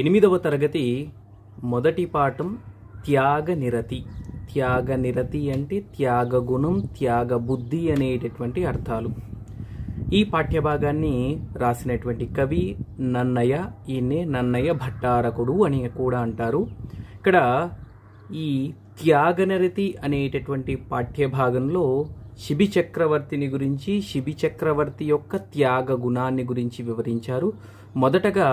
ఎనిమిదవ తరగతి మొదటి పాఠం త్యాగ నిరతి త్యాగ నిరతి అంటే త్యాగ గుణం త్యాగ బుద్ధి అనేటటువంటి అర్థాలు ఈ పాఠ్యభాగాన్ని రాసినటువంటి కవి నన్నయ్య ఈయనే నన్నయ్య భట్టారకుడు అని కూడా అంటారు ఇక్కడ ఈ నిరతి అనేటటువంటి పాఠ్యభాగంలో శిబి చక్రవర్తిని గురించి శిబి చక్రవర్తి యొక్క త్యాగ గుణాన్ని గురించి వివరించారు మొదటగా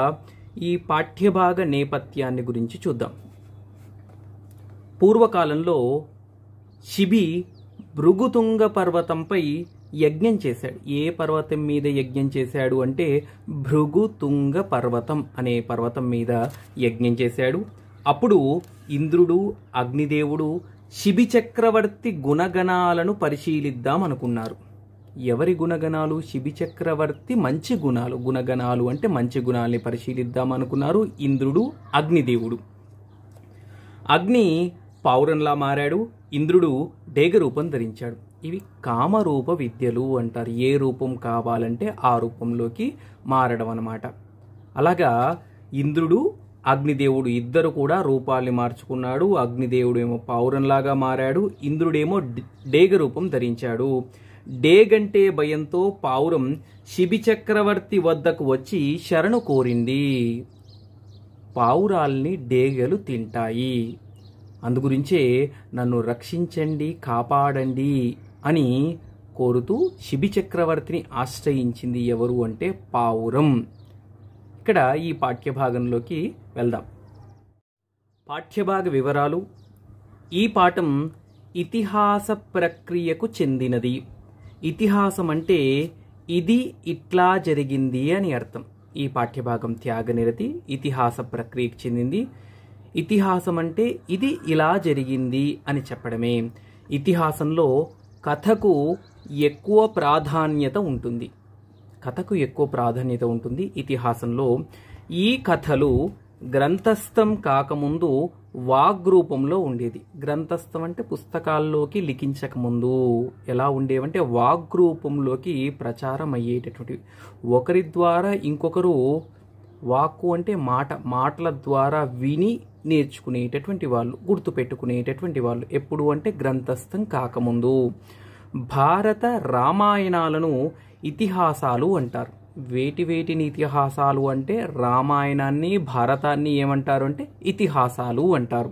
ఈ పాఠ్యభాగ నేపథ్యాన్ని గురించి చూద్దాం పూర్వకాలంలో శిబి భృగుతుంగ పర్వతంపై యజ్ఞం చేశాడు ఏ పర్వతం మీద యజ్ఞం చేశాడు అంటే భృగుతుంగ పర్వతం అనే పర్వతం మీద యజ్ఞం చేశాడు అప్పుడు ఇంద్రుడు అగ్నిదేవుడు శిబి చక్రవర్తి గుణగణాలను పరిశీలిద్దాం అనుకున్నారు ఎవరి గుణగణాలు శిబి చక్రవర్తి మంచి గుణాలు గుణగణాలు అంటే మంచి గుణాలని పరిశీలిద్దాం అనుకున్నారు ఇంద్రుడు అగ్నిదేవుడు అగ్ని పావురంలా మారాడు ఇంద్రుడు డేగ రూపం ధరించాడు ఇవి కామరూప విద్యలు అంటారు ఏ రూపం కావాలంటే ఆ రూపంలోకి మారడం అనమాట అలాగా ఇంద్రుడు అగ్నిదేవుడు ఇద్దరు కూడా రూపాల్ని మార్చుకున్నాడు అగ్నిదేవుడు ఏమో పావురంలాగా మారాడు ఇంద్రుడేమో డేగ రూపం ధరించాడు డేగంటే భయంతో పావురం శిబిచక్రవర్తి వద్దకు వచ్చి శరణు కోరింది పావురాల్ని డేగలు తింటాయి అందుగురించే నన్ను రక్షించండి కాపాడండి అని కోరుతూ శిబి చక్రవర్తిని ఆశ్రయించింది ఎవరు అంటే పావురం ఇక్కడ ఈ పాఠ్యభాగంలోకి వెళ్దాం పాఠ్యభాగ వివరాలు ఈ పాఠం ఇతిహాస ప్రక్రియకు చెందినది ఇతిహాసం అంటే ఇది ఇట్లా జరిగింది అని అర్థం ఈ పాఠ్యభాగం త్యాగనిరతి ఇతిహాస ప్రక్రియకు చెందింది ఇతిహాసం అంటే ఇది ఇలా జరిగింది అని చెప్పడమే ఇతిహాసంలో కథకు ఎక్కువ ప్రాధాన్యత ఉంటుంది కథకు ఎక్కువ ప్రాధాన్యత ఉంటుంది ఇతిహాసంలో ఈ కథలు గ్రంథస్థం కాకముందు వాగ్రూపంలో ఉండేది గ్రంథస్థం అంటే పుస్తకాల్లోకి లిఖించకముందు ఎలా ఉండేవంటే వాగ్రూపంలోకి ప్రచారం అయ్యేటటువంటివి ఒకరి ద్వారా ఇంకొకరు వాక్కు అంటే మాట మాటల ద్వారా విని నేర్చుకునేటటువంటి వాళ్ళు గుర్తుపెట్టుకునేటటువంటి వాళ్ళు ఎప్పుడు అంటే గ్రంథస్థం కాకముందు భారత రామాయణాలను ఇతిహాసాలు అంటారు వేటి వేటిని ఇతిహాసాలు అంటే రామాయణాన్ని భారతాన్ని ఏమంటారు అంటే ఇతిహాసాలు అంటారు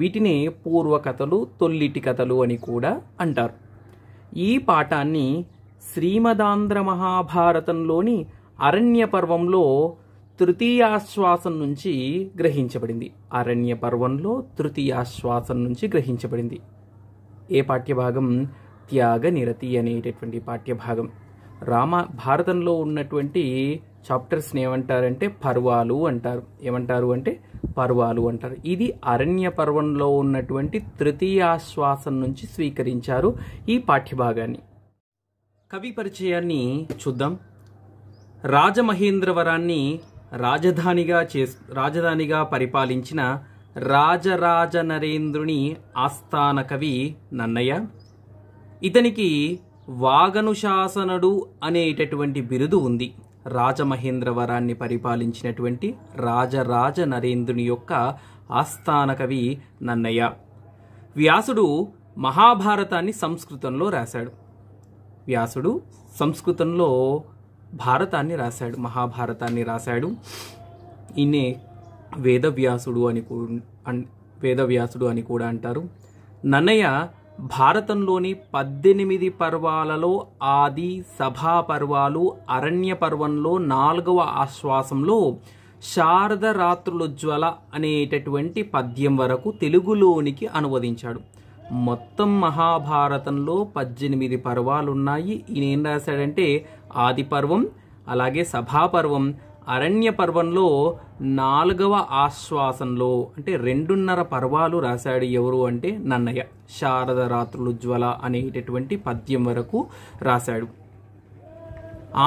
వీటిని పూర్వకథలు తొల్లిటి కథలు అని కూడా అంటారు ఈ పాఠాన్ని శ్రీమదాంధ్ర మహాభారతంలోని అరణ్య పర్వంలో తృతీయాశ్వాసం నుంచి గ్రహించబడింది అరణ్య పర్వంలో తృతీయాశ్వాసం నుంచి గ్రహించబడింది ఏ పాఠ్యభాగం త్యాగ నిరతి అనేటటువంటి పాఠ్యభాగం రామ భారతంలో ఉన్నటువంటి చాప్టర్స్ని ఏమంటారంటే పర్వాలు అంటారు ఏమంటారు అంటే పర్వాలు అంటారు ఇది అరణ్య పర్వంలో ఉన్నటువంటి తృతీయాశ్వాసం నుంచి స్వీకరించారు ఈ పాఠ్యభాగాన్ని కవి పరిచయాన్ని చూద్దాం రాజమహేంద్రవరాన్ని రాజధానిగా చే రాజధానిగా పరిపాలించిన రాజరాజ నరేంద్రుని ఆస్థాన కవి నన్నయ్య ఇతనికి వాగనుశాసనుడు అనేటటువంటి బిరుదు ఉంది రాజమహేంద్రవరాన్ని పరిపాలించినటువంటి రాజరాజ నరేంద్రుని యొక్క ఆస్థాన కవి నన్నయ్య వ్యాసుడు మహాభారతాన్ని సంస్కృతంలో రాశాడు వ్యాసుడు సంస్కృతంలో భారతాన్ని రాశాడు మహాభారతాన్ని రాశాడు ఈయనే వేదవ్యాసుడు అని వేదవ్యాసుడు అని కూడా అంటారు నన్నయ్య భారతంలోని పద్దెనిమిది పర్వాలలో ఆది సభా పర్వాలు అరణ్య పర్వంలో నాలుగవ ఆశ్వాసంలో శారదరాత్రులుజ్వల అనేటటువంటి పద్యం వరకు తెలుగులోనికి అనువదించాడు మొత్తం మహాభారతంలో పద్దెనిమిది పర్వాలున్నాయి ఈయన ఏం రాశాడంటే ఆది పర్వం అలాగే సభాపర్వం అరణ్య పర్వంలో నాలుగవ ఆశ్వాసంలో అంటే రెండున్నర పర్వాలు రాశాడు ఎవరు అంటే నన్నయ్య శారద రాత్రులు జ్వల అనేటటువంటి పద్యం వరకు రాశాడు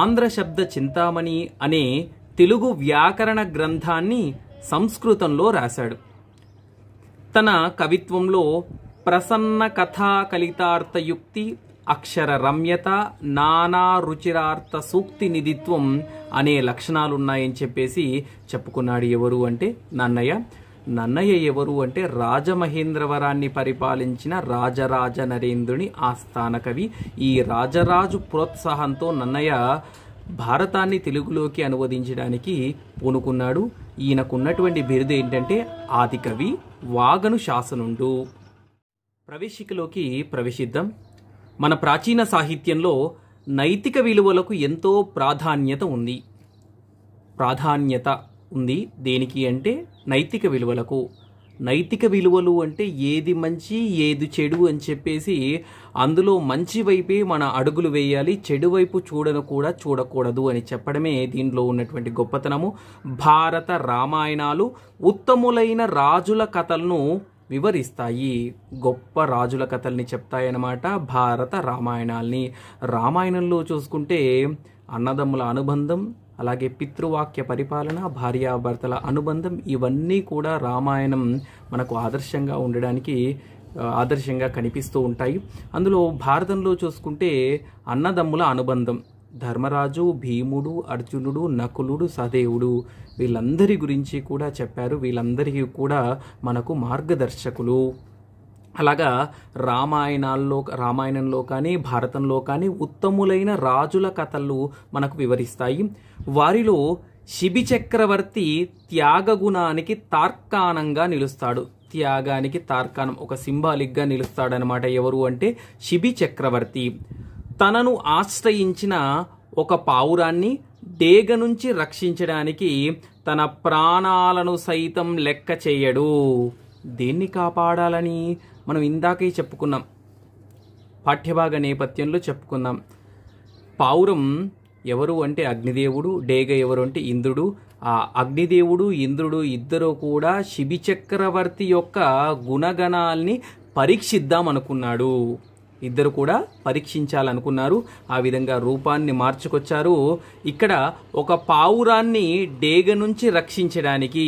ఆంధ్ర శబ్ద చింతామణి అనే తెలుగు వ్యాకరణ గ్రంథాన్ని సంస్కృతంలో రాశాడు తన కవిత్వంలో ప్రసన్న కథా కలితార్థయుక్తి అక్షర రమ్యత నానా రుచిరార్థ సూక్తి నిధిత్వం అనే లక్షణాలు ఉన్నాయని చెప్పేసి చెప్పుకున్నాడు ఎవరు అంటే నన్నయ్య నన్నయ్య ఎవరు అంటే రాజమహేంద్రవరాన్ని పరిపాలించిన రాజరాజ నరేంద్రుని ఆస్థాన కవి ఈ రాజరాజు ప్రోత్సాహంతో నన్నయ్య భారతాన్ని తెలుగులోకి అనువదించడానికి పూనుకున్నాడు ఈయనకున్నటువంటి బిరుదు ఏంటంటే ఆదికవి వాగను శాసనుండు ప్రవేశికలోకి ప్రవేశిద్దాం మన ప్రాచీన సాహిత్యంలో నైతిక విలువలకు ఎంతో ప్రాధాన్యత ఉంది ప్రాధాన్యత ఉంది దేనికి అంటే నైతిక విలువలకు నైతిక విలువలు అంటే ఏది మంచి ఏది చెడు అని చెప్పేసి అందులో మంచి వైపే మన అడుగులు వేయాలి చెడు వైపు చూడను కూడా చూడకూడదు అని చెప్పడమే దీనిలో ఉన్నటువంటి గొప్పతనము భారత రామాయణాలు ఉత్తములైన రాజుల కథలను వివరిస్తాయి గొప్ప రాజుల కథల్ని చెప్తాయన్నమాట భారత రామాయణాల్ని రామాయణంలో చూసుకుంటే అన్నదమ్ముల అనుబంధం అలాగే పితృవాక్య పరిపాలన భార్యాభర్తల అనుబంధం ఇవన్నీ కూడా రామాయణం మనకు ఆదర్శంగా ఉండడానికి ఆదర్శంగా కనిపిస్తూ ఉంటాయి అందులో భారతంలో చూసుకుంటే అన్నదమ్ముల అనుబంధం ధర్మరాజు భీముడు అర్జునుడు నకులుడు సదేవుడు వీళ్ళందరి గురించి కూడా చెప్పారు వీళ్ళందరికీ కూడా మనకు మార్గదర్శకులు అలాగా రామాయణాల్లో రామాయణంలో కానీ భారతంలో కానీ ఉత్తములైన రాజుల కథలు మనకు వివరిస్తాయి వారిలో శిబి చక్రవర్తి త్యాగగుణానికి తార్కాణంగా నిలుస్తాడు త్యాగానికి తార్కాణం ఒక సింబాలిక్గా నిలుస్తాడనమాట ఎవరు అంటే శిబి చక్రవర్తి తనను ఆశ్రయించిన ఒక పావురాన్ని డేగ నుంచి రక్షించడానికి తన ప్రాణాలను సైతం లెక్క చేయడు దీన్ని కాపాడాలని మనం ఇందాకే చెప్పుకున్నాం పాఠ్యభాగ నేపథ్యంలో చెప్పుకుందాం పావురం ఎవరు అంటే అగ్నిదేవుడు డేగ ఎవరు అంటే ఇంద్రుడు ఆ అగ్నిదేవుడు ఇంద్రుడు ఇద్దరు కూడా శిబి చక్రవర్తి యొక్క గుణగణాల్ని పరీక్షిద్దాం అనుకున్నాడు ఇద్దరు కూడా పరీక్షించాలనుకున్నారు ఆ విధంగా రూపాన్ని మార్చుకొచ్చారు ఇక్కడ ఒక పావురాన్ని డేగ నుంచి రక్షించడానికి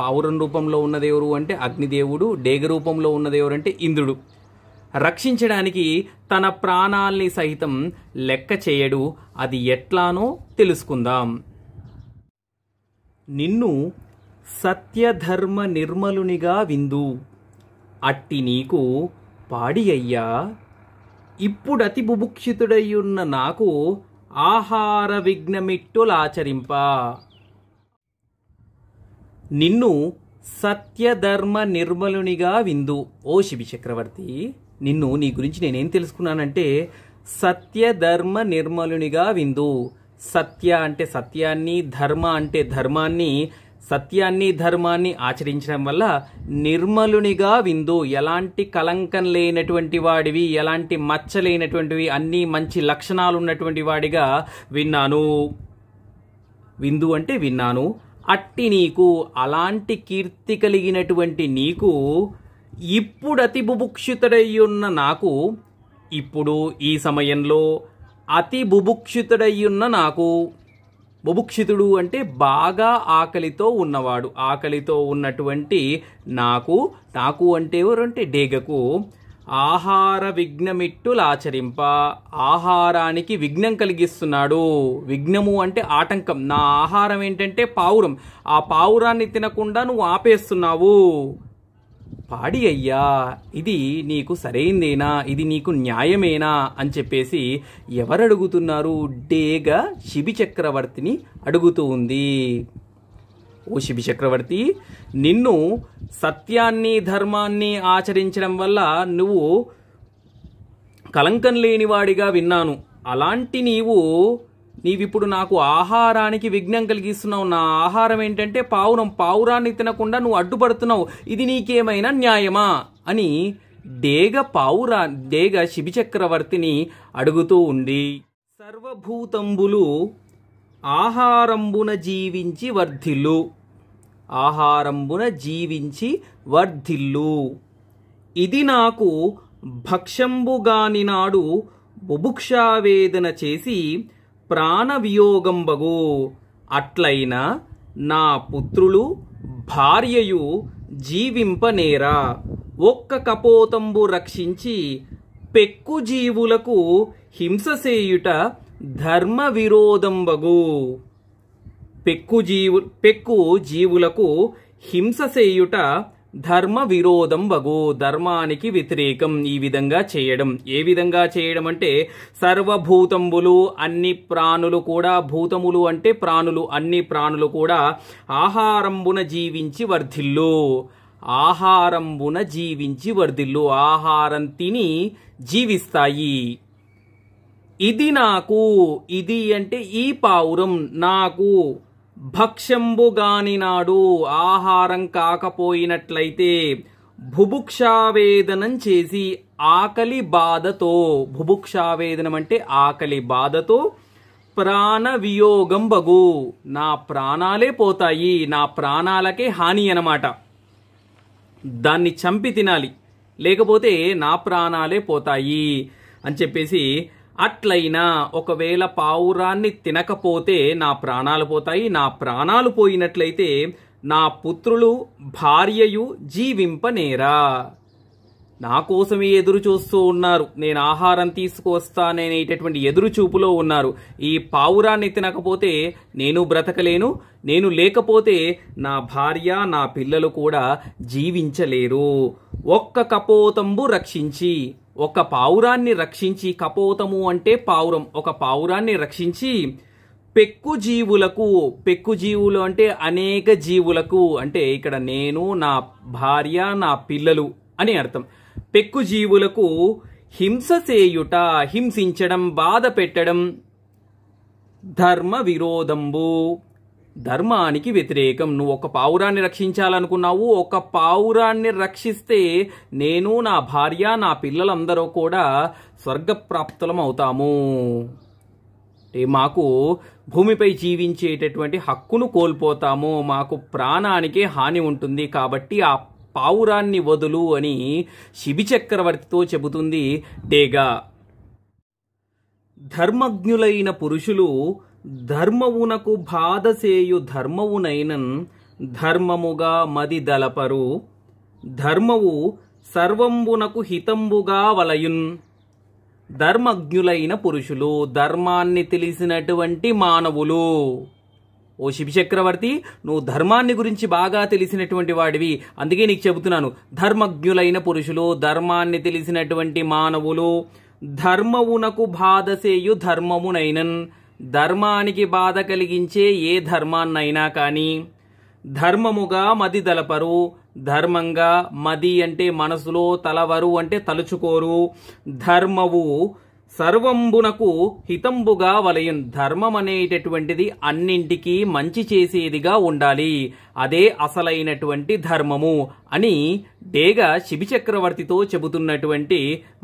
పావురం రూపంలో ఉన్నదెవరు అంటే అగ్నిదేవుడు డేగ రూపంలో ఉన్నదెవరు అంటే ఇంద్రుడు రక్షించడానికి తన ప్రాణాల్ని సహితం లెక్క చేయడు అది ఎట్లానో తెలుసుకుందాం నిన్ను సత్యధర్మ నిర్మలునిగా విందు అట్టి నీకు పాడి అయ్యా ఇప్పుడు అతి బుభుక్షితుడయ్యున్న నాకు ఆహార విఘ్నమిట్టులాచరింప నిన్ను సత్యధర్మ నిర్మలునిగా విందు ఓ శివి చక్రవర్తి నిన్ను నీ గురించి నేనేం తెలుసుకున్నానంటే సత్యధర్మ నిర్మలునిగా విందు సత్య అంటే సత్యాన్ని ధర్మ అంటే ధర్మాన్ని సత్యాన్ని ధర్మాన్ని ఆచరించడం వల్ల నిర్మలునిగా విందు ఎలాంటి కలంకం లేనటువంటి వాడివి ఎలాంటి మచ్చ లేనటువంటివి అన్నీ మంచి లక్షణాలు ఉన్నటువంటి వాడిగా విన్నాను విందు అంటే విన్నాను అట్టి నీకు అలాంటి కీర్తి కలిగినటువంటి నీకు ఇప్పుడు అతి బుభుక్షితుడై ఉన్న నాకు ఇప్పుడు ఈ సమయంలో అతి బుభుక్షితుడై ఉన్న నాకు బుభుక్షితుడు అంటే బాగా ఆకలితో ఉన్నవాడు ఆకలితో ఉన్నటువంటి నాకు నాకు అంటే ఎవరు అంటే డేగకు ఆహార ఆచరింప ఆహారానికి విఘ్నం కలిగిస్తున్నాడు విఘ్నము అంటే ఆటంకం నా ఆహారం ఏంటంటే పావురం ఆ పావురాన్ని తినకుండా నువ్వు ఆపేస్తున్నావు పాడి అయ్యా ఇది నీకు సరైందేనా ఇది నీకు న్యాయమేనా అని చెప్పేసి ఎవరు అడుగుతున్నారు డేగ శిబి చక్రవర్తిని అడుగుతూ ఉంది ఓ శిబి చక్రవర్తి నిన్ను సత్యాన్ని ధర్మాన్ని ఆచరించడం వల్ల నువ్వు కలంకం లేనివాడిగా విన్నాను అలాంటి నీవు నీవిప్పుడు నాకు ఆహారానికి విఘ్నం కలిగిస్తున్నావు నా ఆహారం ఏంటంటే పావురం పావురాన్ని తినకుండా నువ్వు అడ్డుపడుతున్నావు ఇది నీకేమైనా న్యాయమా అని డేగ పావురా డేగ శిబిచక్రవర్తిని అడుగుతూ ఉంది సర్వభూతంబులు ఆహారంబున జీవించి వర్ధిల్లు ఆహారంబున జీవించి వర్ధిల్లు ఇది నాకు భక్షంబుగాని నాడు బుభుక్షావేదన చేసి ప్రాణవియోగంబగు అట్లైన నా పుత్రులు భార్యయు జీవింపనేరా ఒక్క కపోతంబు రక్షించి పెక్కు జీవులకు హింససేయుట ధర్మ విరోధంబగు పెక్కు జీవు పెక్కు జీవులకు హింస చేయుట ధర్మ విరోధం వగు ధర్మానికి వ్యతిరేకం ఈ విధంగా చేయడం ఏ విధంగా చేయడం అంటే సర్వభూతంబులు అన్ని ప్రాణులు కూడా భూతములు అంటే ప్రాణులు అన్ని ప్రాణులు కూడా ఆహారంబున జీవించి వర్ధిల్లు ఆహారంబున జీవించి వర్ధిల్లు ఆహారం తిని జీవిస్తాయి ఇది నాకు ఇది అంటే ఈ పావురం నాకు భక్ష్యంబుగానినాడు ఆహారం కాకపోయినట్లయితే భుభుక్షావేదనం చేసి ఆకలి బాధతో భుభుక్షావేదనం అంటే ఆకలి బాధతో ప్రాణవియోగం బగు నా ప్రాణాలే పోతాయి నా ప్రాణాలకే హాని అనమాట దాన్ని చంపి తినాలి లేకపోతే నా ప్రాణాలే పోతాయి అని చెప్పేసి అట్లయినా ఒకవేళ పావురాన్ని తినకపోతే నా ప్రాణాలు పోతాయి నా ప్రాణాలు పోయినట్లయితే నా పుత్రులు భార్యయు జీవింపనేరా నా కోసమే ఎదురు చూస్తూ ఉన్నారు నేను ఆహారం తీసుకువస్తాననేటటువంటి ఎదురు చూపులో ఉన్నారు ఈ పావురాన్ని తినకపోతే నేను బ్రతకలేను నేను లేకపోతే నా భార్య నా పిల్లలు కూడా జీవించలేరు ఒక్క కపోతంబు రక్షించి ఒక పావురాన్ని రక్షించి కపోతము అంటే పావురం ఒక పావురాన్ని రక్షించి పెక్కు జీవులకు పెక్కు జీవులు అంటే అనేక జీవులకు అంటే ఇక్కడ నేను నా భార్య నా పిల్లలు అని అర్థం పెక్కు జీవులకు హింస చేయుట హింసించడం బాధ పెట్టడం ధర్మ విరోధంబు ధర్మానికి వ్యతిరేకం నువ్వు ఒక పావురాన్ని రక్షించాలనుకున్నావు ఒక పావురాన్ని రక్షిస్తే నేను నా భార్య నా పిల్లలందరూ కూడా స్వర్గప్రాప్తులం అవుతాము మాకు భూమిపై జీవించేటటువంటి హక్కును కోల్పోతాము మాకు ప్రాణానికే హాని ఉంటుంది కాబట్టి ఆ పావురాన్ని వదులు అని శిబి చక్రవర్తితో చెబుతుంది డేగా ధర్మజ్ఞులైన పురుషులు ధర్మవునకు బాధసేయు ధర్మవునైనన్ ధర్మముగా మదిదలపరు ధర్మవు సర్వంబునకు హితంబుగా వలయున్ ధర్మజ్ఞులైన పురుషులు ధర్మాన్ని తెలిసినటువంటి మానవులు ఓ శివచక్రవర్తి నువ్వు ధర్మాన్ని గురించి బాగా తెలిసినటువంటి వాడివి అందుకే నీకు చెబుతున్నాను ధర్మజ్ఞులైన పురుషులు ధర్మాన్ని తెలిసినటువంటి మానవులు ధర్మవునకు బాధసేయు ధర్మమునైనన్ ధర్మానికి బాధ కలిగించే ఏ ధర్మాన్నైనా కానీ ధర్మముగా మది దలపరు ధర్మంగా మది అంటే మనసులో తలవరు అంటే తలుచుకోరు ధర్మవు సర్వంబునకు హితంబుగా వలయం ధర్మం అనేటటువంటిది అన్నింటికీ మంచి చేసేదిగా ఉండాలి అదే అసలైనటువంటి ధర్మము అని డేగ శిబిచక్రవర్తితో చెబుతున్నటువంటి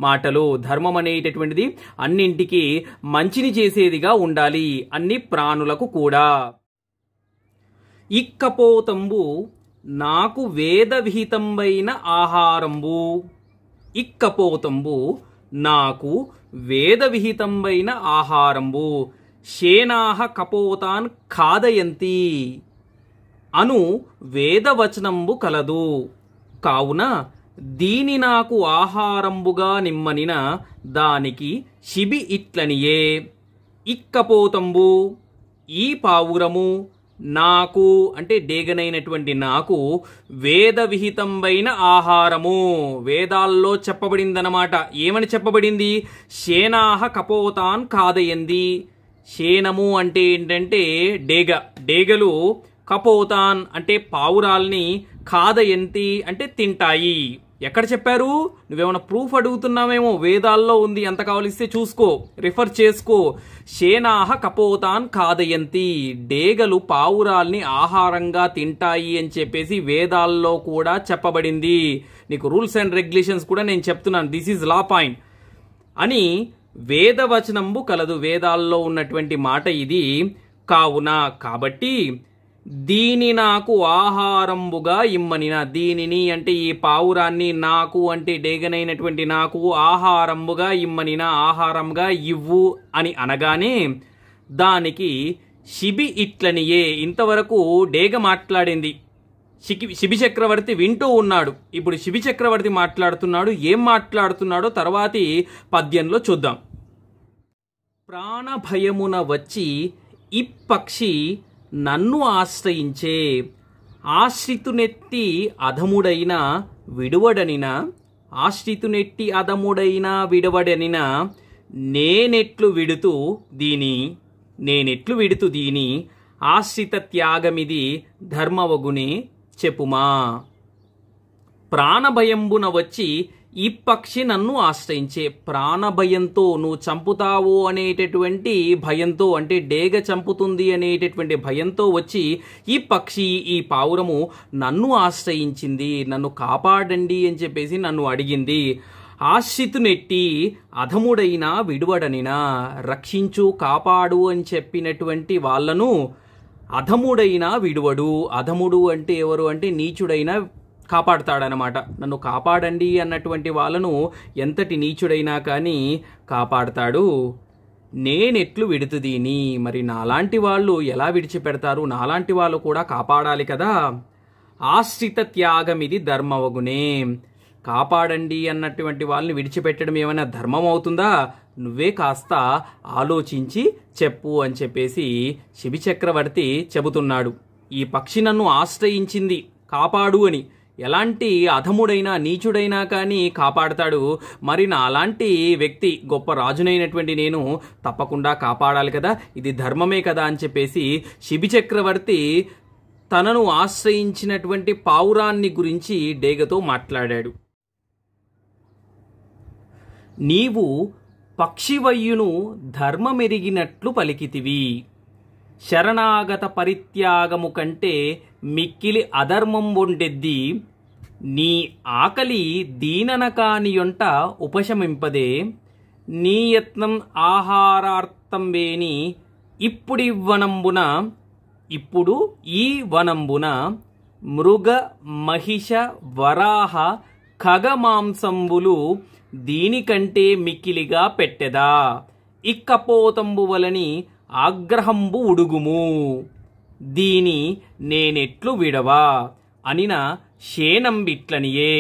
మాటలు ధర్మం అనేటటువంటిది అన్నింటికీ మంచిని చేసేదిగా ఉండాలి అన్ని ప్రాణులకు కూడా ఇక్కపోతంబు నాకు వేద విహితంబైన ఆహారంబు ఇక్కపోతంబు నాకు వేదవిహితంబైన ఆహారంబు శేనాహ కపోతాన్ ఖాదయంతి అను వేదవచనంబు కలదు కావున దీని నాకు ఆహారంబుగా నిమ్మనిన దానికి శిబి ఇట్లనియే ఇక్కపోతంబు ఈ పావురము నాకు అంటే డేగనైనటువంటి నాకు వేద విహితంబైన ఆహారము వేదాల్లో చెప్పబడిందనమాట ఏమని చెప్పబడింది శేనాహ కపోతాన్ కాదయ్యింది శేనము అంటే ఏంటంటే డేగ డేగలు కపోతాన్ అంటే పావురాల్ని కాదయంతి అంటే తింటాయి ఎక్కడ చెప్పారు నువ్వేమైనా ప్రూఫ్ అడుగుతున్నావేమో వేదాల్లో ఉంది ఎంత కావాలిస్తే చూసుకో రిఫర్ చేసుకో శేనాహ కపోతాన్ కాదయంతి డేగలు పావురాల్ని ఆహారంగా తింటాయి అని చెప్పేసి వేదాల్లో కూడా చెప్పబడింది నీకు రూల్స్ అండ్ రెగ్యులేషన్స్ కూడా నేను చెప్తున్నాను దిస్ ఈజ్ లా పాయింట్ అని వేదవచనంబు కలదు వేదాల్లో ఉన్నటువంటి మాట ఇది కావున కాబట్టి దీని నాకు ఆహారంబుగా ఇమ్మనిన దీనిని అంటే ఈ పావురాన్ని నాకు అంటే డేగనైనటువంటి నాకు ఆహారంబుగా ఇమ్మనిన ఆహారంగా ఇవ్వు అని అనగానే దానికి శిబి ఇట్లనియే ఇంతవరకు డేగ మాట్లాడింది శిబి చక్రవర్తి వింటూ ఉన్నాడు ఇప్పుడు శిబి చక్రవర్తి మాట్లాడుతున్నాడు ఏం మాట్లాడుతున్నాడో తర్వాతి పద్యంలో చూద్దాం ప్రాణభయమున వచ్చి ఈ పక్షి నన్ను ఆశ్రయించే ఆశ్రితునెత్తి అధముడైన విడువడనిన ఆశ్రితునెట్టి అధముడైన విడవడనిన నేనెట్లు విడుతూ దీని నేనెట్లు విడుతూ దీని ఆశ్రిత త్యాగమిది ధర్మవగుని చెప్పుమా ప్రాణభయంబున వచ్చి ఈ పక్షి నన్ను ఆశ్రయించే ప్రాణ భయంతో నువ్వు చంపుతావు అనేటటువంటి భయంతో అంటే డేగ చంపుతుంది అనేటటువంటి భయంతో వచ్చి ఈ పక్షి ఈ పావురము నన్ను ఆశ్రయించింది నన్ను కాపాడండి అని చెప్పేసి నన్ను అడిగింది నెట్టి అధముడైనా విడువడనినా రక్షించు కాపాడు అని చెప్పినటువంటి వాళ్ళను అధముడైనా విడువడు అధముడు అంటే ఎవరు అంటే నీచుడైనా కాపాడతాడనమాట నన్ను కాపాడండి అన్నటువంటి వాళ్ళను ఎంతటి నీచుడైనా కానీ కాపాడతాడు నేనెట్లు విడుతుదీని మరి నాలాంటి వాళ్ళు ఎలా విడిచిపెడతారు నాలాంటి వాళ్ళు కూడా కాపాడాలి కదా ఆశ్రిత త్యాగం ఇది ధర్మవగునే కాపాడండి అన్నటువంటి వాళ్ళని విడిచిపెట్టడం ఏమైనా ధర్మం అవుతుందా నువ్వే కాస్త ఆలోచించి చెప్పు అని చెప్పేసి శిబిచక్రవర్తి చెబుతున్నాడు ఈ పక్షి నన్ను ఆశ్రయించింది కాపాడు అని ఎలాంటి అధముడైనా నీచుడైనా కానీ కాపాడతాడు మరి నా అలాంటి వ్యక్తి గొప్ప రాజునైనటువంటి నేను తప్పకుండా కాపాడాలి కదా ఇది ధర్మమే కదా అని చెప్పేసి శిబి చక్రవర్తి తనను ఆశ్రయించినటువంటి పావురాన్ని గురించి డేగతో మాట్లాడాడు నీవు పక్షివయ్యును ధర్మమెరిగినట్లు పలికితివి శరణాగత పరిత్యాగము కంటే మిక్కిలి ఉండెద్ది నీ ఆకలి దీనన కానియొంట ఉపశమింపదే నీ యత్నం ఆహారార్థం వేని ఇప్పుడి వనంబున ఇప్పుడు ఈ వనంబున మృగ మహిష వరాహ ఖగమాంసంబులు దీనికంటే మిక్కిలిగా పెట్టెదా ఇక్కపోతంబు వలని ఆగ్రహంబు ఉడుగుము దీని నేనెట్లు విడవా అనిన శేనంబిట్లనియే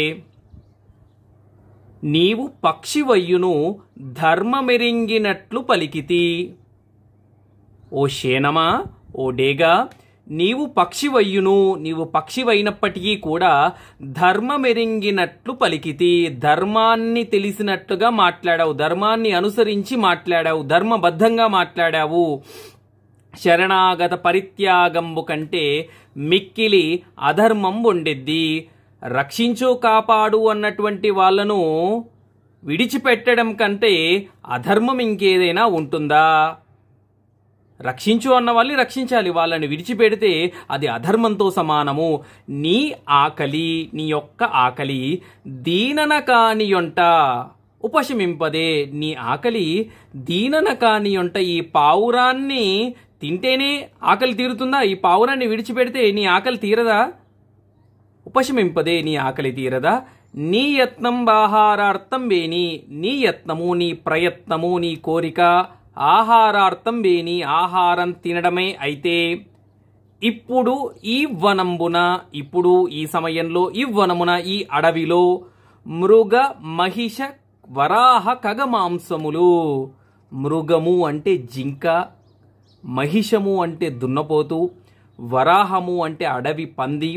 నీవు పక్షివయ్యును ధర్మమెరింగినట్లు పలికితి ఓ శేనమా ఓ డేగా నీవు పక్షివయ్యును నీవు పక్షివైనప్పటికీ కూడా ధర్మమెరింగినట్లు పలికితి ధర్మాన్ని తెలిసినట్లుగా మాట్లాడావు ధర్మాన్ని అనుసరించి మాట్లాడావు ధర్మబద్ధంగా మాట్లాడావు శరణాగత పరిత్యాగంబు కంటే మిక్కిలి అధర్మం ఉండిద్ది రక్షించు కాపాడు అన్నటువంటి వాళ్ళను విడిచిపెట్టడం కంటే అధర్మం ఇంకేదైనా ఉంటుందా రక్షించు అన్న వాళ్ళని రక్షించాలి వాళ్ళని విడిచిపెడితే అది అధర్మంతో సమానము నీ ఆకలి నీ యొక్క ఆకలి దీనన కానియొంట ఉపశమింపదే నీ ఆకలి దీనన కానియొంట ఈ పావురాన్ని తింటేనే ఆకలి తీరుతుందా ఈ పావురాన్ని విడిచిపెడితే నీ ఆకలి తీరదా ఉపశమింపదే నీ ఆకలి తీరదా నీ యత్నం ఆహారార్థం వేని నీ యత్నము నీ ప్రయత్నము నీ కోరిక ఆహారార్థం వేని ఆహారం తినడమే అయితే ఇప్పుడు ఈ వనంబున ఇప్పుడు ఈ సమయంలో ఈ వనమున ఈ అడవిలో మృగ మహిష వరాహ మాంసములు మృగము అంటే జింక మహిషము అంటే దున్నపోతు వరాహము అంటే అడవి పంది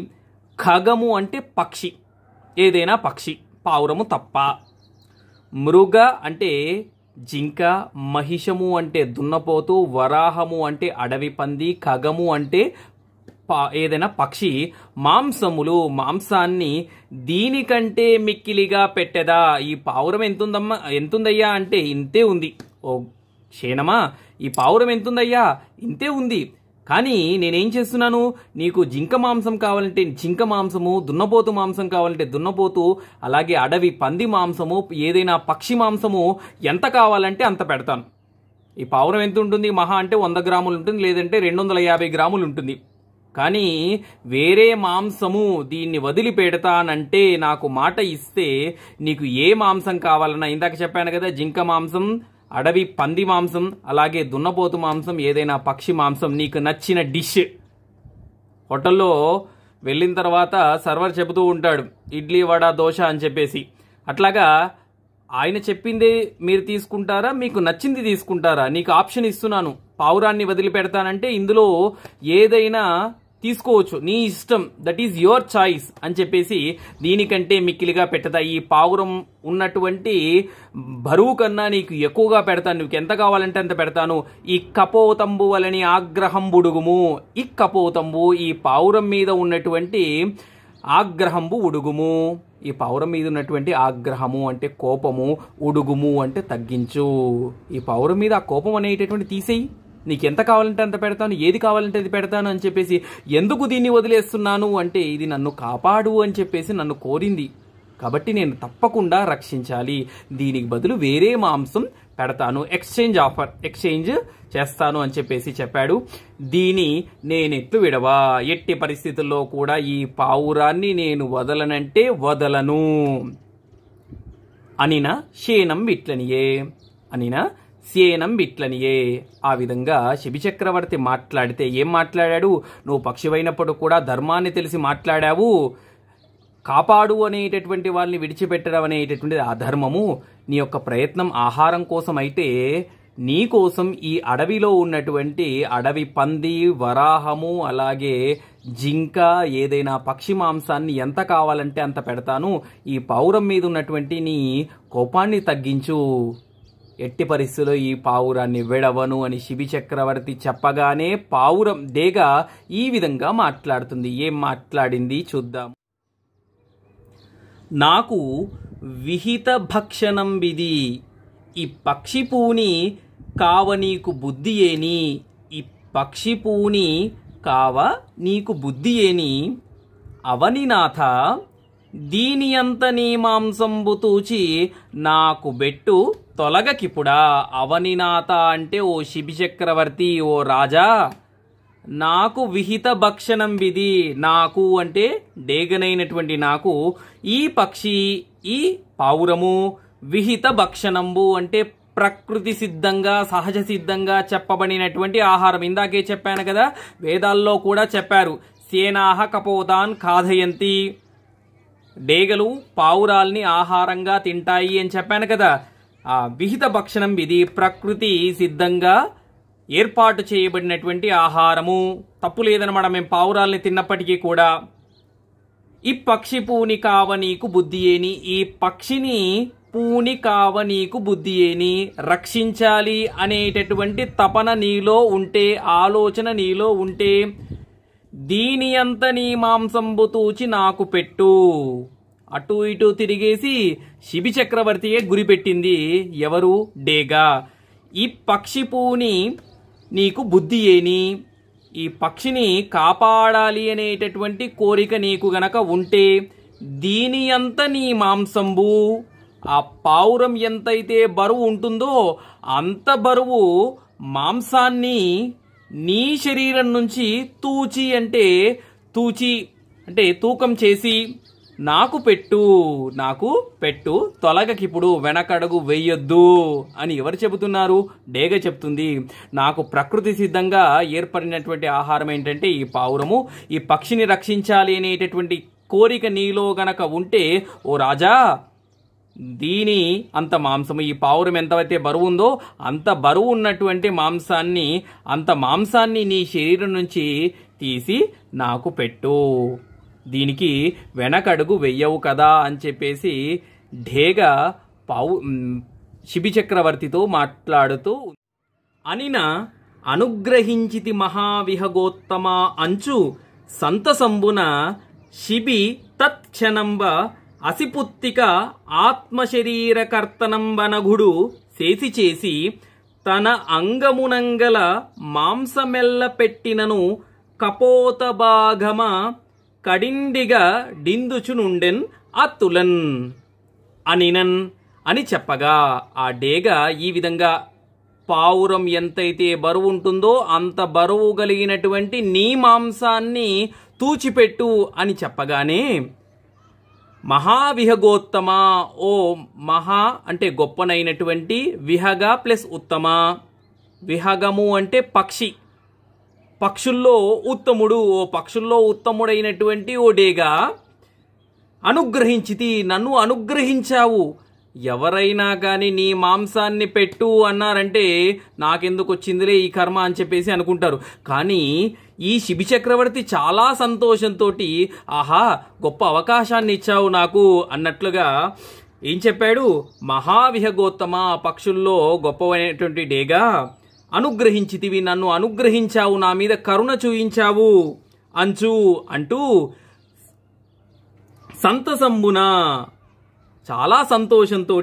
ఖగము అంటే పక్షి ఏదైనా పక్షి పావురము తప్ప మృగ అంటే జింక మహిషము అంటే దున్నపోతు వరాహము అంటే అడవి పంది ఖగము అంటే పా ఏదైనా పక్షి మాంసములు మాంసాన్ని దీనికంటే మిక్కిలిగా పెట్టెదా ఈ పావురం ఎంతుందమ్మా ఎంతుందయ్యా అంటే ఇంతే ఉంది ఓ క్షీణమా ఈ పావురం ఎంతుందయ్యా ఇంతే ఉంది కానీ నేనేం చేస్తున్నాను నీకు జింక మాంసం కావాలంటే జింక మాంసము దున్నపోతు మాంసం కావాలంటే దున్నపోతు అలాగే అడవి పంది మాంసము ఏదైనా పక్షి మాంసము ఎంత కావాలంటే అంత పెడతాను ఈ పావురం ఎంత ఉంటుంది మహా అంటే వంద గ్రాములు ఉంటుంది లేదంటే రెండు వందల యాభై గ్రాములు ఉంటుంది కానీ వేరే మాంసము దీన్ని వదిలిపెడతానంటే నాకు మాట ఇస్తే నీకు ఏ మాంసం కావాలన్నా ఇందాక చెప్పాను కదా జింక మాంసం అడవి పంది మాంసం అలాగే దున్నపోతు మాంసం ఏదైనా పక్షి మాంసం నీకు నచ్చిన డిష్ హోటల్లో వెళ్ళిన తర్వాత సర్వర్ చెబుతూ ఉంటాడు ఇడ్లీ వడ దోశ అని చెప్పేసి అట్లాగా ఆయన చెప్పింది మీరు తీసుకుంటారా మీకు నచ్చింది తీసుకుంటారా నీకు ఆప్షన్ ఇస్తున్నాను పావురాన్ని వదిలిపెడతానంటే ఇందులో ఏదైనా తీసుకోవచ్చు నీ ఇష్టం దట్ ఈజ్ యువర్ చాయిస్ అని చెప్పేసి దీనికంటే మిక్కిలిగా పెట్టదా ఈ పావురం ఉన్నటువంటి బరువు కన్నా నీకు ఎక్కువగా పెడతాను నీకు ఎంత కావాలంటే అంత పెడతాను ఈ కపోతంబు వలని ఆగ్రహం బుడుగుము ఈ కపోతంబు ఈ పావురం మీద ఉన్నటువంటి ఆగ్రహంబు ఉడుగుము ఈ పౌరం మీద ఉన్నటువంటి ఆగ్రహము అంటే కోపము ఉడుగుము అంటే తగ్గించు ఈ పౌరం మీద ఆ కోపం అనేటటువంటి తీసేయి నీకు ఎంత కావాలంటే అంత పెడతాను ఏది కావాలంటే అది పెడతాను అని చెప్పేసి ఎందుకు దీన్ని వదిలేస్తున్నాను అంటే ఇది నన్ను కాపాడు అని చెప్పేసి నన్ను కోరింది కాబట్టి నేను తప్పకుండా రక్షించాలి దీనికి బదులు వేరే మాంసం పెడతాను ఎక్స్చేంజ్ ఆఫర్ ఎక్స్చేంజ్ చేస్తాను అని చెప్పేసి చెప్పాడు దీని నేనెత్తు విడవా ఎట్టి పరిస్థితుల్లో కూడా ఈ పావురాన్ని నేను వదలనంటే వదలను అనిన శేనం విట్లనియే అనినా సేనం బిట్లనియే ఆ విధంగా శిబిచక్రవర్తి మాట్లాడితే ఏం మాట్లాడాడు నువ్వు పక్షివైనప్పుడు కూడా ధర్మాన్ని తెలిసి మాట్లాడావు కాపాడు అనేటటువంటి వాళ్ళని విడిచిపెట్టడం అనేటటువంటిది అధర్మము నీ యొక్క ప్రయత్నం ఆహారం కోసం అయితే నీ కోసం ఈ అడవిలో ఉన్నటువంటి అడవి పంది వరాహము అలాగే జింక ఏదైనా పక్షి మాంసాన్ని ఎంత కావాలంటే అంత పెడతాను ఈ పౌరం మీద ఉన్నటువంటి నీ కోపాన్ని తగ్గించు ఎట్టి పరిస్థితిలో ఈ పావురాన్ని విడవను అని శిబి చక్రవర్తి చెప్పగానే పావురం దేగ ఈ విధంగా మాట్లాడుతుంది ఏం మాట్లాడింది చూద్దాం నాకు విహిత భక్షణం విధి ఈ పక్షిపూని కావ నీకు బుద్ధి ఏని ఈ పక్షిపూని కావ నీకు బుద్ధి ఏని అవనినాథ దీని అంత నీ మాంసంబు తూచి నాకు బెట్టు తొలగకిపుడా అవనినాథ అంటే ఓ చక్రవర్తి ఓ రాజా నాకు విహిత భక్షణం విధి నాకు అంటే డేగనైనటువంటి నాకు ఈ పక్షి ఈ పావురము విహిత భక్షణంబు అంటే ప్రకృతి సిద్ధంగా సహజ సిద్ధంగా చెప్పబడినటువంటి ఆహారం ఇందాకే చెప్పాను కదా వేదాల్లో కూడా చెప్పారు సేనాహ కపోతాన్ కాధయంతి డేగలు పావురాల్ని ఆహారంగా తింటాయి అని చెప్పాను కదా ఆ విహిత భక్షణం ఇది ప్రకృతి సిద్ధంగా ఏర్పాటు చేయబడినటువంటి ఆహారము తప్పు లేదనమాట మేము పావురాల్ని తిన్నప్పటికీ కూడా ఈ పక్షి పూని కావ నీకు బుద్ధి ఏని ఈ పక్షిని పూని కావ నీకు బుద్ధి ఏని రక్షించాలి అనేటటువంటి తపన నీలో ఉంటే ఆలోచన నీలో ఉంటే దీని అంత నీ మాంసంబు తూచి నాకు పెట్టు అటు ఇటు తిరిగేసి శిబి చక్రవర్తియే గురిపెట్టింది ఎవరు డేగా ఈ పక్షి పువ్వుని నీకు బుద్ధి ఏని ఈ పక్షిని కాపాడాలి అనేటటువంటి కోరిక నీకు గనక ఉంటే దీని అంత నీ మాంసంబు ఆ పావురం ఎంతైతే బరువు ఉంటుందో అంత బరువు మాంసాన్ని నీ శరీరం నుంచి తూచి అంటే తూచి అంటే తూకం చేసి నాకు పెట్టు నాకు పెట్టు తొలగకిప్పుడు వెనకడుగు వెయ్యొద్దు అని ఎవరు చెబుతున్నారు డేగ చెప్తుంది నాకు ప్రకృతి సిద్ధంగా ఏర్పడినటువంటి ఆహారం ఏంటంటే ఈ పావురము ఈ పక్షిని రక్షించాలి అనేటటువంటి కోరిక నీలో గనక ఉంటే ఓ రాజా దీని అంత మాంసము ఈ పావురం ఎంతవైతే బరువు ఉందో అంత బరువు ఉన్నటువంటి మాంసాన్ని అంత మాంసాన్ని నీ శరీరం నుంచి తీసి నాకు పెట్టు దీనికి వెనకడుగు వెయ్యవు కదా అని చెప్పేసి ఢేగ పావు శిబి చక్రవర్తితో మాట్లాడుతూ అనిన అనుగ్రహించితి మహావిహగోత్తమ అంచు సంతసంబున శిబి తత్క్షణంబ అసిపుత్తిక ఆత్మశరీరకర్తనంబనఘుడు చేసి చేసి తన అంగమునంగల మాంసమెల్ల పెట్టినను భాగమ కడిండిగా డిందుచునుండెన్ తులన్ అనినన్ అని చెప్పగా ఆ డేగ ఈ విధంగా పావురం ఎంతైతే బరువు ఉంటుందో అంత బరువు కలిగినటువంటి నీ మాంసాన్ని తూచిపెట్టు అని చెప్పగానే మహావిహగోత్తమ ఓ మహా అంటే గొప్పనైనటువంటి విహగా ప్లస్ ఉత్తమ విహగము అంటే పక్షి పక్షుల్లో ఉత్తముడు ఓ పక్షుల్లో ఉత్తముడైనటువంటి ఓ డేగా అనుగ్రహించితి నన్ను అనుగ్రహించావు ఎవరైనా కానీ నీ మాంసాన్ని పెట్టు అన్నారంటే నాకెందుకు వచ్చిందిలే ఈ కర్మ అని చెప్పేసి అనుకుంటారు కానీ ఈ శిబి చక్రవర్తి చాలా సంతోషంతో ఆహా గొప్ప అవకాశాన్ని ఇచ్చావు నాకు అన్నట్లుగా ఏం చెప్పాడు మహావిహగోత్తమ పక్షుల్లో గొప్పవైనటువంటి డేగా అనుగ్రహించితివి నన్ను అనుగ్రహించావు నా మీద కరుణ చూయించావు అంచు అంటూ సంతసంబున చాలా సంతోషంతో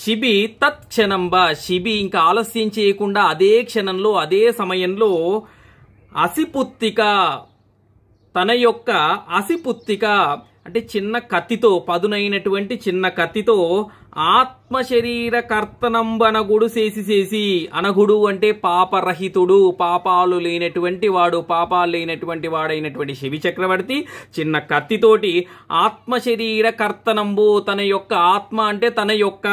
శిబి తత్క్షణంబ శిబి ఇంకా ఆలస్యం చేయకుండా అదే క్షణంలో అదే సమయంలో అసిపుత్తిక తన యొక్క అసిపుత్తిక అంటే చిన్న కత్తితో పదునైనటువంటి చిన్న కత్తితో ఆత్మ శరీర కర్తనంబనగుడు చేసి చేసి అనగుడు అంటే పాపరహితుడు పాపాలు లేనటువంటి వాడు పాపాలు లేనటువంటి వాడైనటువంటి శివి చక్రవర్తి చిన్న కత్తితోటి ఆత్మ శరీర కర్తనంబు తన యొక్క ఆత్మ అంటే తన యొక్క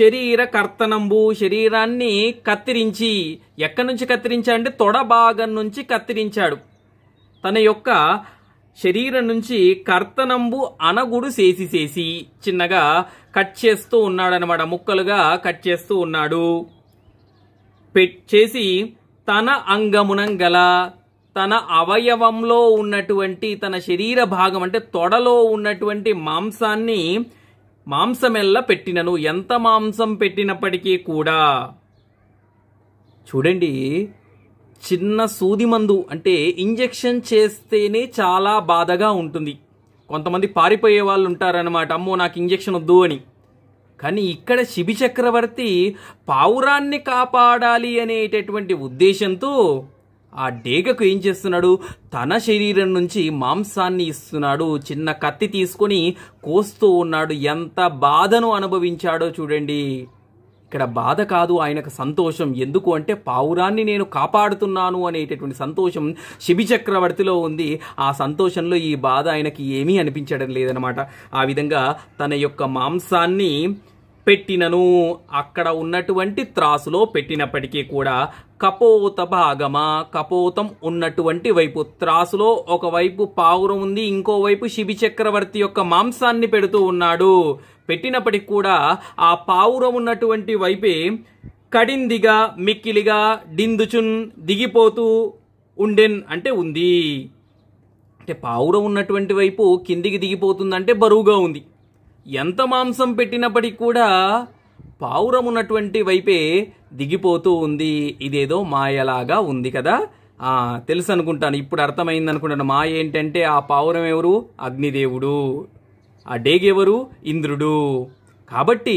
శరీర కర్తనంబు శరీరాన్ని కత్తిరించి ఎక్కడి నుంచి కత్తిరించాడంటే తొడ భాగం నుంచి కత్తిరించాడు తన యొక్క శరీరం నుంచి కర్తనంబు అనగుడు చేసి చేసి చిన్నగా కట్ చేస్తూ ఉన్నాడనమాట ముక్కలుగా కట్ చేస్తూ ఉన్నాడు చేసి తన అంగమునం గల తన అవయవంలో ఉన్నటువంటి తన శరీర భాగం అంటే తొడలో ఉన్నటువంటి మాంసాన్ని మాంసమెల్ల పెట్టినను ఎంత మాంసం పెట్టినప్పటికీ కూడా చూడండి చిన్న సూది మందు అంటే ఇంజెక్షన్ చేస్తేనే చాలా బాధగా ఉంటుంది కొంతమంది పారిపోయే వాళ్ళు ఉంటారనమాట అమ్మో నాకు ఇంజెక్షన్ వద్దు అని కానీ ఇక్కడ శిబి చక్రవర్తి పావురాన్ని కాపాడాలి అనేటటువంటి ఉద్దేశంతో ఆ డేగకు ఏం చేస్తున్నాడు తన శరీరం నుంచి మాంసాన్ని ఇస్తున్నాడు చిన్న కత్తి తీసుకొని కోస్తూ ఉన్నాడు ఎంత బాధను అనుభవించాడో చూడండి ఇక్కడ బాధ కాదు ఆయనకు సంతోషం ఎందుకు అంటే పావురాన్ని నేను కాపాడుతున్నాను అనేటటువంటి సంతోషం శిబి చక్రవర్తిలో ఉంది ఆ సంతోషంలో ఈ బాధ ఆయనకి ఏమీ అనిపించడం లేదనమాట ఆ విధంగా తన యొక్క మాంసాన్ని పెట్టినను అక్కడ ఉన్నటువంటి త్రాసులో పెట్టినప్పటికీ కూడా కపోత భాగమా కపోతం ఉన్నటువంటి వైపు త్రాసులో ఒకవైపు పావురం ఉంది ఇంకోవైపు శిబి చక్రవర్తి యొక్క మాంసాన్ని పెడుతూ ఉన్నాడు పెట్టినప్పటికి కూడా ఆ పావురం ఉన్నటువంటి వైపే కడిందిగా మిక్కిలిగా డిందుచున్ దిగిపోతూ ఉండెన్ అంటే ఉంది అంటే పావురం ఉన్నటువంటి వైపు కిందికి దిగిపోతుందంటే బరువుగా ఉంది ఎంత మాంసం పెట్టినప్పటికి కూడా పావురం ఉన్నటువంటి వైపే దిగిపోతూ ఉంది ఇదేదో మాయలాగా ఉంది కదా తెలుసు అనుకుంటాను ఇప్పుడు అర్థమైంది అనుకుంటాను మాయ ఏంటంటే ఆ పావురం ఎవరు అగ్నిదేవుడు ఆ డేగెవరు ఇంద్రుడు కాబట్టి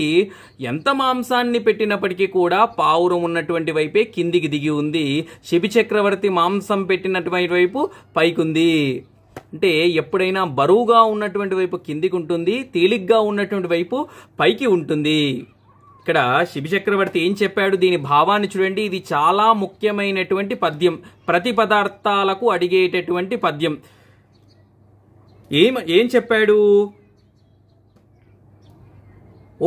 ఎంత మాంసాన్ని పెట్టినప్పటికీ కూడా పావురం ఉన్నటువంటి వైపే కిందికి దిగి ఉంది శిబి చక్రవర్తి మాంసం పెట్టినటువంటి వైపు పైకుంది అంటే ఎప్పుడైనా బరువుగా ఉన్నటువంటి వైపు కిందికి ఉంటుంది తేలిగ్గా ఉన్నటువంటి వైపు పైకి ఉంటుంది ఇక్కడ శిబిచక్రవర్తి ఏం చెప్పాడు దీని భావాన్ని చూడండి ఇది చాలా ముఖ్యమైనటువంటి పద్యం ప్రతి పదార్థాలకు అడిగేటటువంటి పద్యం ఏం ఏం చెప్పాడు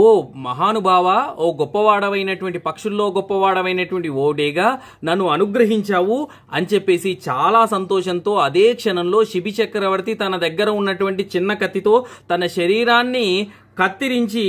ఓ మహానుభావ ఓ గొప్పవాడవైనటువంటి పక్షుల్లో గొప్పవాడవైనటువంటి ఓడేగా నన్ను అనుగ్రహించావు అని చెప్పేసి చాలా సంతోషంతో అదే క్షణంలో శిబి చక్రవర్తి తన దగ్గర ఉన్నటువంటి చిన్న కత్తితో తన శరీరాన్ని కత్తిరించి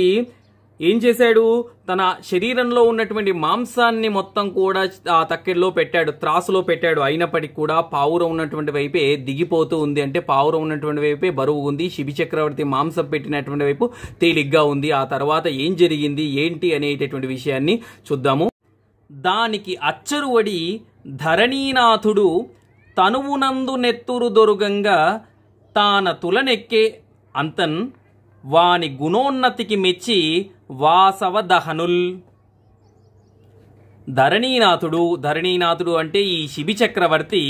ఏం చేశాడు తన శరీరంలో ఉన్నటువంటి మాంసాన్ని మొత్తం కూడా ఆ తక్కెడిలో పెట్టాడు త్రాసులో పెట్టాడు అయినప్పటికీ కూడా పావురం ఉన్నటువంటి వైపే దిగిపోతూ ఉంది అంటే పావురం ఉన్నటువంటి వైపే బరువు ఉంది శిబి చక్రవర్తి మాంసం పెట్టినటువంటి వైపు తేలిగ్గా ఉంది ఆ తర్వాత ఏం జరిగింది ఏంటి అనేటటువంటి విషయాన్ని చూద్దాము దానికి అచ్చరువడి ధరణీనాథుడు తనువునందు నెత్తురు దొరుగంగా తాన తులనెక్కే అంతన్ వాని గుణోన్నతికి మెచ్చి వాసవ దహనుల్ ధరణీనాథుడు ధరణీనాథుడు అంటే ఈ శిబి చక్రవర్తి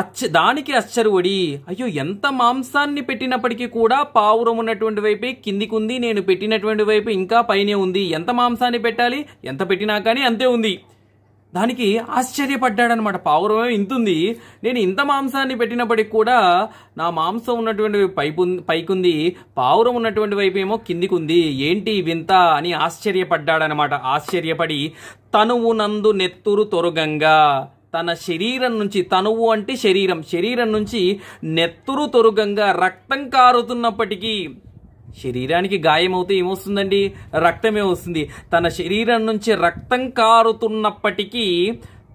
అచ్చ దానికి అశ్చరువడి అయ్యో ఎంత మాంసాన్ని పెట్టినప్పటికీ కూడా పావురం ఉన్నటువంటి వైపే కిందికి ఉంది నేను పెట్టినటువంటి వైపు ఇంకా పైనే ఉంది ఎంత మాంసాన్ని పెట్టాలి ఎంత పెట్టినా కానీ అంతే ఉంది దానికి ఆశ్చర్యపడ్డాడనమాట పావురమే ఇంతుంది నేను ఇంత మాంసాన్ని పెట్టినప్పటికి కూడా నా మాంసం ఉన్నటువంటి పైపు పైకుంది పావురం ఉన్నటువంటి వైపు ఏమో కిందికుంది ఏంటి వింత అని ఆశ్చర్యపడ్డాడనమాట ఆశ్చర్యపడి తనువు నందు నెత్తురు తొరగంగా తన శరీరం నుంచి తనువు అంటే శరీరం శరీరం నుంచి నెత్తురు తొరుగంగా రక్తం కారుతున్నప్పటికీ శరీరానికి గాయం అవుతే ఏమొస్తుందండి రక్తమే వస్తుంది తన శరీరం నుంచి రక్తం కారుతున్నప్పటికీ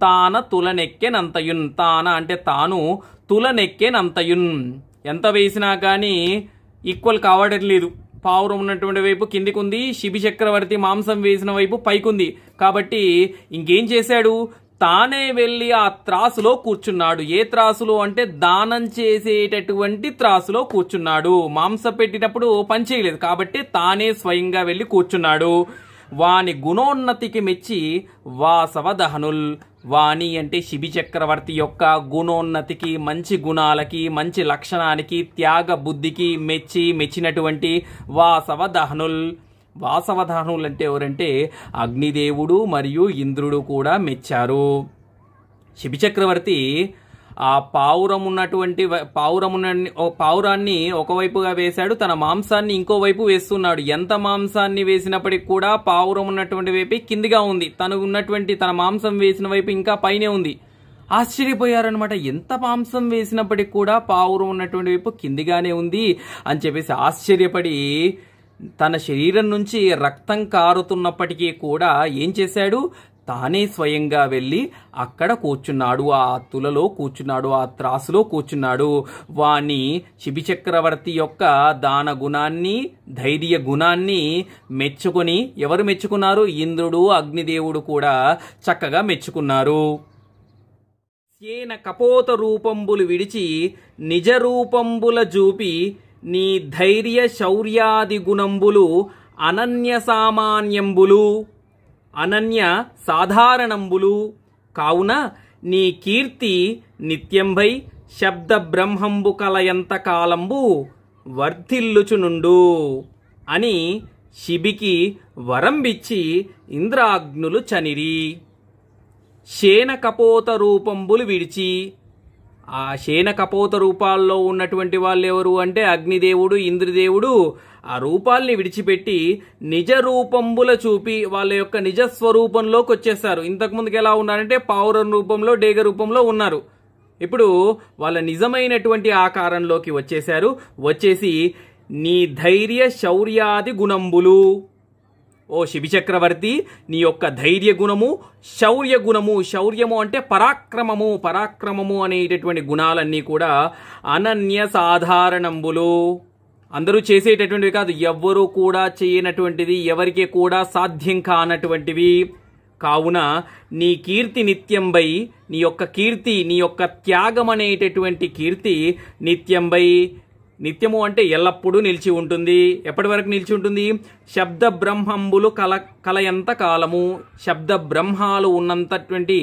తాన తులనెక్కెనంతయున్ తాన అంటే తాను తులనెక్కెనంతయున్ ఎంత వేసినా కానీ ఈక్వల్ కావడట్లేదు పావురం ఉన్నటువంటి వైపు కిందికి ఉంది శిబి చక్రవర్తి మాంసం వేసిన వైపు పైకుంది కాబట్టి ఇంకేం చేశాడు తానే వెళ్ళి ఆ త్రాసులో కూర్చున్నాడు ఏ త్రాసులో అంటే దానం చేసేటటువంటి త్రాసులో కూర్చున్నాడు మాంసం పెట్టినప్పుడు పనిచేయలేదు కాబట్టి తానే స్వయంగా వెళ్ళి కూర్చున్నాడు వాని గుణోన్నతికి మెచ్చి వాసవ దహనుల్ వాణి అంటే శిబి చక్రవర్తి యొక్క గుణోన్నతికి మంచి గుణాలకి మంచి లక్షణానికి త్యాగ బుద్ధికి మెచ్చి మెచ్చినటువంటి వాసవ దహనుల్ వాసవధానులు అంటే ఎవరంటే అగ్నిదేవుడు మరియు ఇంద్రుడు కూడా మెచ్చారు శిబిచక్రవర్తి ఆ పావురం ఉన్నటువంటి ఉన్న పావురాన్ని ఒకవైపుగా వేశాడు తన మాంసాన్ని ఇంకోవైపు వేస్తున్నాడు ఎంత మాంసాన్ని వేసినప్పటికి కూడా పావురం ఉన్నటువంటి వైపు కిందిగా ఉంది తను ఉన్నటువంటి తన మాంసం వేసిన వైపు ఇంకా పైనే ఉంది ఆశ్చర్యపోయారనమాట ఎంత మాంసం వేసినప్పటికి కూడా పావురం ఉన్నటువంటి వైపు కిందిగానే ఉంది అని చెప్పేసి ఆశ్చర్యపడి తన శరీరం నుంచి రక్తం కారుతున్నప్పటికీ కూడా ఏం చేశాడు తానే స్వయంగా వెళ్ళి అక్కడ కూర్చున్నాడు ఆ తులలో కూర్చున్నాడు ఆ త్రాసులో కూర్చున్నాడు వాణ్ణి చక్రవర్తి యొక్క దాన గుణాన్ని ధైర్య గుణాన్ని మెచ్చుకొని ఎవరు మెచ్చుకున్నారు ఇంద్రుడు అగ్నిదేవుడు కూడా చక్కగా మెచ్చుకున్నారు సేన కపోత రూపంబులు విడిచి నిజ రూపంబుల చూపి నీ ధైర్య శౌర్యాది గుణంబులు అనన్య సామాన్యంబులు అనన్య సాధారణంబులు కావున నీ కీర్తి నిత్యంబై శబ్ద బ్రహ్మంబు కలయంత కాలంబు వర్ధిల్లుచునుండు అని శిబికి వరంబిచ్చి ఇంద్రాగ్నులు చనిరి శేన కపోత రూపంబులు విడిచి ఆ శేన కపోత రూపాల్లో ఉన్నటువంటి వాళ్ళు ఎవరు అంటే అగ్నిదేవుడు ఇంద్రదేవుడు ఆ రూపాల్ని విడిచిపెట్టి నిజ రూపంబుల చూపి వాళ్ళ యొక్క నిజ స్వరూపంలోకి వచ్చేస్తారు ఇంతకుముందుకు ఎలా ఉన్నారంటే పావుర రూపంలో డేగ రూపంలో ఉన్నారు ఇప్పుడు వాళ్ళ నిజమైనటువంటి ఆకారంలోకి వచ్చేశారు వచ్చేసి నీ ధైర్య శౌర్యాది గుణంబులు ఓ శిబిచక్రవర్తి నీ యొక్క ధైర్య గుణము శౌర్య గుణము శౌర్యము అంటే పరాక్రమము పరాక్రమము అనేటటువంటి గుణాలన్నీ కూడా అనన్య సాధారణంబులు అందరూ చేసేటటువంటివి కాదు ఎవ్వరూ కూడా చేయనటువంటిది ఎవరికి కూడా సాధ్యం కానటువంటివి కావున నీ కీర్తి నిత్యంబై నీ యొక్క కీర్తి నీ యొక్క త్యాగం అనేటటువంటి కీర్తి నిత్యంబై నిత్యము అంటే ఎల్లప్పుడూ నిలిచి ఉంటుంది ఎప్పటి వరకు నిలిచి ఉంటుంది శబ్ద బ్రహ్మంబులు కల కల ఎంత కాలము శబ్ద బ్రహ్మాలు ఉన్నంతటువంటి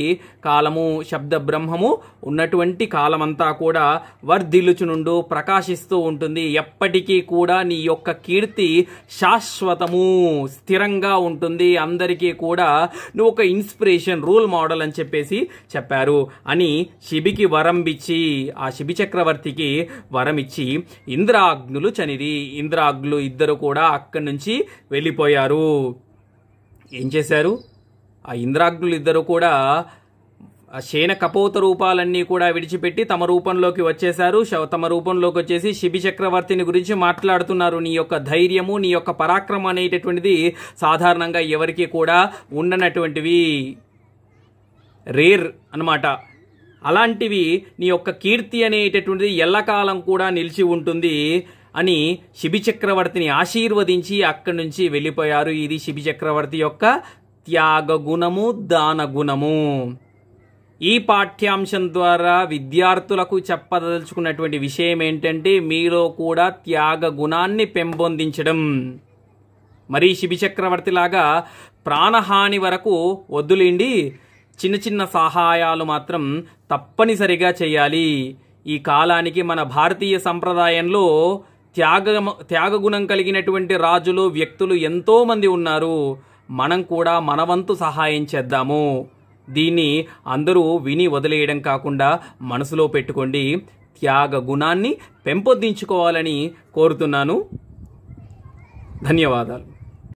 కాలము శబ్ద బ్రహ్మము ఉన్నటువంటి కాలమంతా కూడా వర్ధిల్లుచునుండు ప్రకాశిస్తూ ఉంటుంది ఎప్పటికీ కూడా నీ యొక్క కీర్తి శాశ్వతము స్థిరంగా ఉంటుంది అందరికీ కూడా నువ్వు ఒక ఇన్స్పిరేషన్ రూల్ మోడల్ అని చెప్పేసి చెప్పారు అని శిబికి వరం ఇచ్చి ఆ శిబి చక్రవర్తికి వరం ఇచ్చి ఇంద్రాగ్నులు చనిది ఇంద్రాగ్నులు ఇద్దరు కూడా అక్కడి నుంచి వెళ్ళిపోయారు ఏం చేశారు ఆ ఇంద్రాగ్నులు ఇద్దరు కూడా ఆ శయన కపోత రూపాలన్నీ కూడా విడిచిపెట్టి తమ రూపంలోకి వచ్చేశారు తమ రూపంలోకి వచ్చేసి శిబి చక్రవర్తిని గురించి మాట్లాడుతున్నారు నీ యొక్క ధైర్యము నీ యొక్క పరాక్రమం అనేటటువంటిది సాధారణంగా ఎవరికి కూడా ఉండనటువంటివి రేర్ అనమాట అలాంటివి నీ యొక్క కీర్తి అనేటటువంటిది ఎల్లకాలం కూడా నిలిచి ఉంటుంది అని శిబి చక్రవర్తిని ఆశీర్వదించి అక్కడి నుంచి వెళ్ళిపోయారు ఇది శిబి చక్రవర్తి యొక్క త్యాగ గుణము దాన గుణము ఈ పాఠ్యాంశం ద్వారా విద్యార్థులకు చెప్పదలుచుకున్నటువంటి విషయం ఏంటంటే మీలో కూడా త్యాగ గుణాన్ని పెంపొందించడం మరి శిబి చక్రవర్తిలాగా ప్రాణహాని వరకు వద్దులేండి చిన్న చిన్న సహాయాలు మాత్రం తప్పనిసరిగా చేయాలి ఈ కాలానికి మన భారతీయ సంప్రదాయంలో త్యాగ త్యాగగుణం కలిగినటువంటి రాజులు వ్యక్తులు ఎంతోమంది ఉన్నారు మనం కూడా మనవంతు సహాయం చేద్దాము దీన్ని అందరూ విని వదిలేయడం కాకుండా మనసులో పెట్టుకోండి త్యాగ గుణాన్ని పెంపొందించుకోవాలని కోరుతున్నాను ధన్యవాదాలు